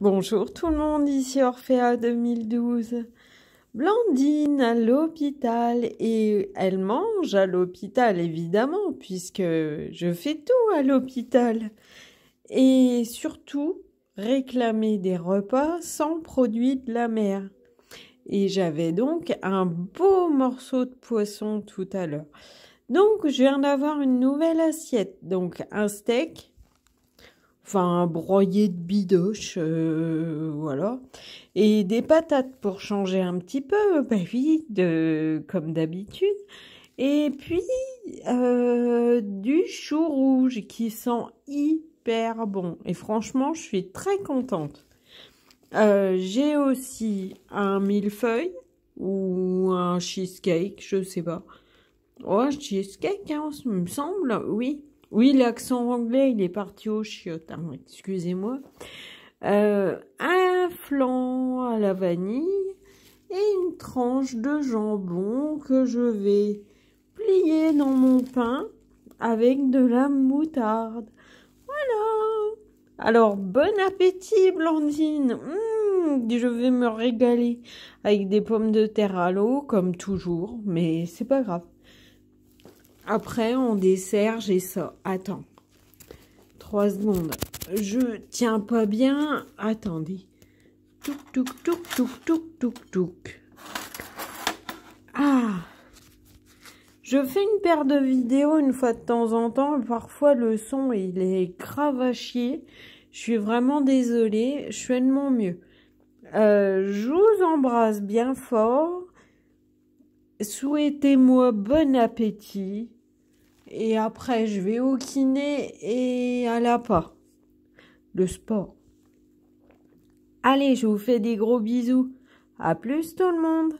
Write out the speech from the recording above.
Bonjour tout le monde, ici orphea 2012. Blandine à l'hôpital et elle mange à l'hôpital évidemment puisque je fais tout à l'hôpital. Et surtout réclamer des repas sans produits de la mer. Et j'avais donc un beau morceau de poisson tout à l'heure. Donc je viens d'avoir une nouvelle assiette, donc un steak, enfin broyé de bidoche, euh, voilà, et des patates pour changer un petit peu, bah oui, comme d'habitude, et puis euh, du chou rouge qui sent hyper bon, et franchement je suis très contente. Euh, j'ai aussi un millefeuille ou un cheesecake, je sais pas. Oh, un cheesecake, hein, me semble, oui. Oui, l'accent anglais, il est parti au chiottes, excusez-moi. Euh, un flan à la vanille et une tranche de jambon que je vais plier dans mon pain avec de la moutarde. Voilà Alors, bon appétit, Blandine hum, Je vais me régaler avec des pommes de terre à l'eau, comme toujours, mais c'est pas grave. Après, on dessert, j'ai ça. Attends. Trois secondes. Je tiens pas bien. Attendez. Touc, touc, touc, touc, touc, touc, touc. Ah Je fais une paire de vidéos une fois de temps en temps. Parfois, le son, il est cravachier. Je suis vraiment désolée. Je fais de mon mieux. Euh, je vous embrasse bien fort. Souhaitez-moi bon appétit. Et après, je vais au kiné et à la l'appât. Le sport. Allez, je vous fais des gros bisous. À plus tout le monde